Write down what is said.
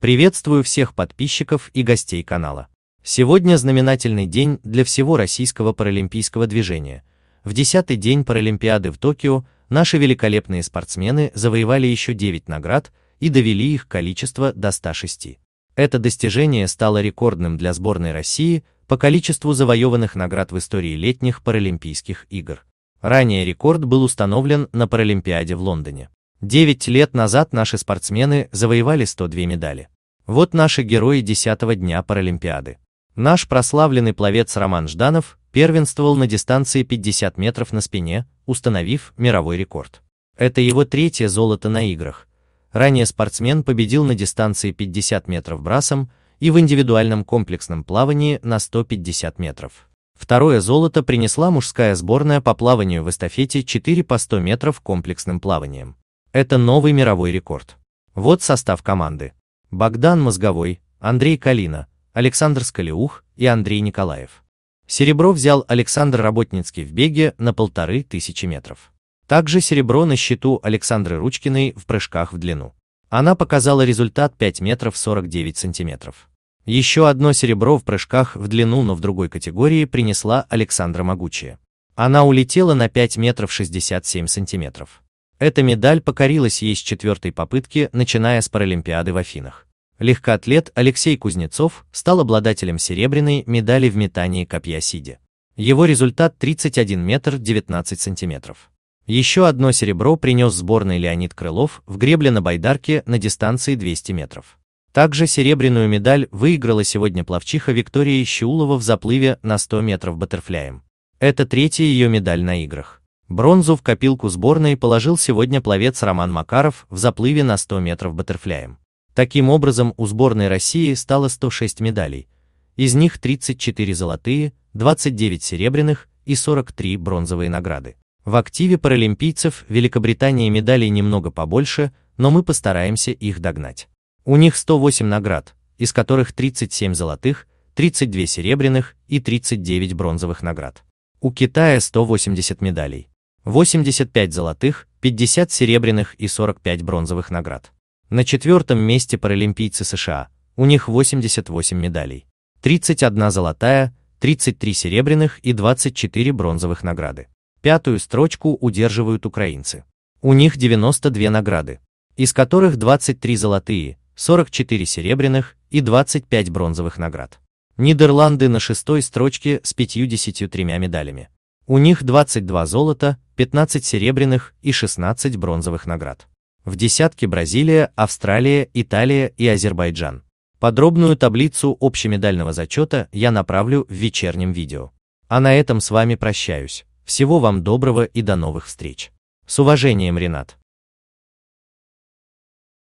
Приветствую всех подписчиков и гостей канала. Сегодня знаменательный день для всего российского паралимпийского движения. В десятый день Паралимпиады в Токио наши великолепные спортсмены завоевали еще 9 наград и довели их количество до 106. Это достижение стало рекордным для сборной России по количеству завоеванных наград в истории летних Паралимпийских игр. Ранее рекорд был установлен на Паралимпиаде в Лондоне. Девять лет назад наши спортсмены завоевали 102 медали. Вот наши герои 10 дня Паралимпиады. Наш прославленный пловец Роман Жданов первенствовал на дистанции 50 метров на спине, установив мировой рекорд. Это его третье золото на играх. Ранее спортсмен победил на дистанции 50 метров брасом и в индивидуальном комплексном плавании на 150 метров. Второе золото принесла мужская сборная по плаванию в эстафете 4 по 100 метров комплексным плаванием. Это новый мировой рекорд. Вот состав команды. Богдан Мозговой, Андрей Калина, Александр Скалиух и Андрей Николаев. Серебро взял Александр Работницкий в беге на полторы тысячи метров. Также серебро на счету Александры Ручкиной в прыжках в длину. Она показала результат 5 метров 49 сантиметров. Еще одно серебро в прыжках в длину, но в другой категории принесла Александра Могучая. Она улетела на 5 метров 67 сантиметров. Эта медаль покорилась ей с четвертой попытки, начиная с Паралимпиады в Афинах. Легкоатлет Алексей Кузнецов стал обладателем серебряной медали в метании копья Сиди. Его результат 31 метр 19 сантиметров. Еще одно серебро принес сборный Леонид Крылов в гребле на байдарке на дистанции 200 метров. Также серебряную медаль выиграла сегодня пловчиха Виктория Ищеулова в заплыве на 100 метров баттерфляем. Это третья ее медаль на играх. Бронзу в копилку сборной положил сегодня пловец Роман Макаров в заплыве на 100 метров баттерфляем. Таким образом, у сборной России стало 106 медалей, из них 34 золотые, 29 серебряных и 43 бронзовые награды. В активе паралимпийцев Великобритании медалей немного побольше, но мы постараемся их догнать. У них 108 наград, из которых 37 золотых, 32 серебряных и 39 бронзовых наград. У Китая 180 медалей, 85 золотых, 50 серебряных и 45 бронзовых наград. На четвертом месте паралимпийцы США, у них 88 медалей. 31 золотая, 33 серебряных и 24 бронзовых награды. Пятую строчку удерживают украинцы. У них 92 награды, из которых 23 золотые, 44 серебряных и 25 бронзовых наград. Нидерланды на шестой строчке с 53 медалями. У них 22 золота, 15 серебряных и 16 бронзовых наград. В десятке Бразилия, Австралия, Италия и Азербайджан. Подробную таблицу общемедального зачета я направлю в вечернем видео. А на этом с вами прощаюсь. Всего вам доброго и до новых встреч. С уважением, Ренат.